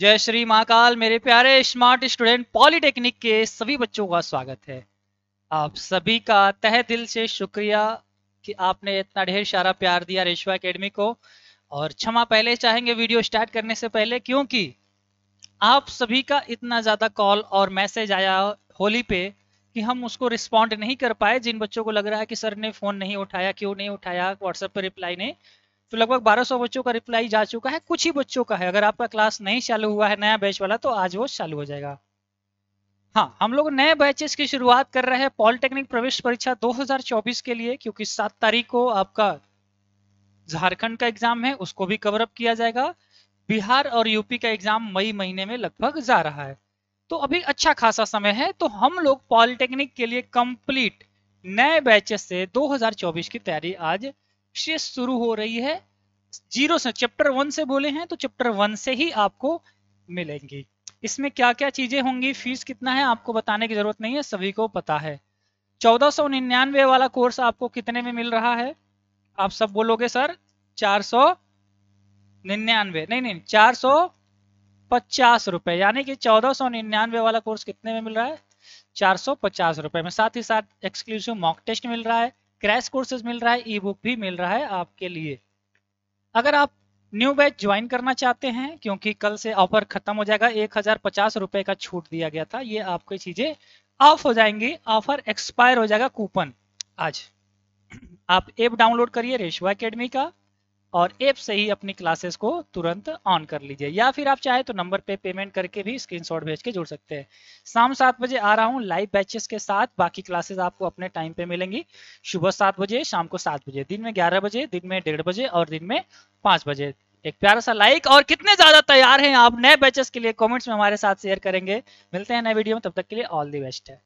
जय श्री महाकाल मेरे प्यारे स्मार्ट स्टूडेंट पॉलिटेक्निक के सभी बच्चों का स्वागत है आप सभी का तह दिल से शुक्रिया कि आपने इतना ढेर सारा प्यार दिया रेशवा एकेडमी को और क्षमा पहले चाहेंगे वीडियो स्टार्ट करने से पहले क्योंकि आप सभी का इतना ज़्यादा कॉल और मैसेज आया होली पे कि हम उसको रिस्पॉन्ड नहीं कर पाए जिन बच्चों को लग रहा है कि सर ने फ़ोन नहीं उठाया क्यों नहीं उठाया व्हाट्सएप पर रिप्लाई नहीं तो लगभग 1200 बच्चों का रिप्लाई जा चुका है कुछ ही बच्चों का है अगर आपका क्लास नहीं चालू हुआ है नया बैच वाला तो आज वो चालू हो जाएगा हाँ हम लोग नए बैचेस की शुरुआत कर रहे हैं पॉलिटेक्निक प्रवेश परीक्षा 2024 के लिए क्योंकि 7 तारीख को आपका झारखंड का एग्जाम है उसको भी कवर अप किया जाएगा बिहार और यूपी का एग्जाम मई महीने में लगभग जा रहा है तो अभी अच्छा खासा समय है तो हम लोग पॉलिटेक्निक के लिए कंप्लीट नए बैचेस से 2024 की तैयारी आज से शुरू हो रही है जीरो से चैप्टर वन से बोले हैं तो चैप्टर वन से ही आपको मिलेंगी इसमें क्या क्या चीजें होंगी फीस कितना है आपको बताने की जरूरत नहीं है सभी को पता है चौदह सौ निन्यानवे वाला कोर्स आपको कितने में मिल रहा है आप सब बोलोगे सर चार सौ निन्यानवे नहीं नहीं चार सौ पचास रुपए यानी कि चौदह सौ निन्यानवे वाला कोर्स कितने में मिल रहा है चार सौ पचास रुपए में साथ ही साथ एक्सक्लूसिव मॉक टेस्ट मिल रहा है क्रैश कोर्सेज मिल रहा है ई बुक भी मिल रहा है आपके लिए अगर आप न्यू बैच ज्वाइन करना चाहते हैं क्योंकि कल से ऑफर खत्म हो जाएगा एक हजार पचास रुपए का छूट दिया गया था ये आपको चीजें ऑफ हो जाएंगी ऑफर एक्सपायर हो जाएगा कूपन आज आप ऐप डाउनलोड करिए रेशवा अकेडमी का और ऐप से ही अपनी क्लासेस को तुरंत ऑन कर लीजिए या फिर आप चाहे तो नंबर पे पेमेंट करके भी स्क्रीनशॉट भेज के जुड़ सकते हैं शाम सात बजे आ रहा हूँ लाइव बैचेस के साथ बाकी क्लासेस आपको अपने टाइम पे मिलेंगी सुबह सात बजे शाम को सात बजे दिन में ग्यारह बजे दिन में डेढ़ बजे और दिन में पाँच बजे एक प्यारा सा लाइक और कितने ज्यादा तैयार हैं आप नए बैचेस के लिए कॉमेंट्स में हमारे साथ शेयर करेंगे मिलते हैं नए वीडियो में तब तक के लिए ऑल दी बेस्ट है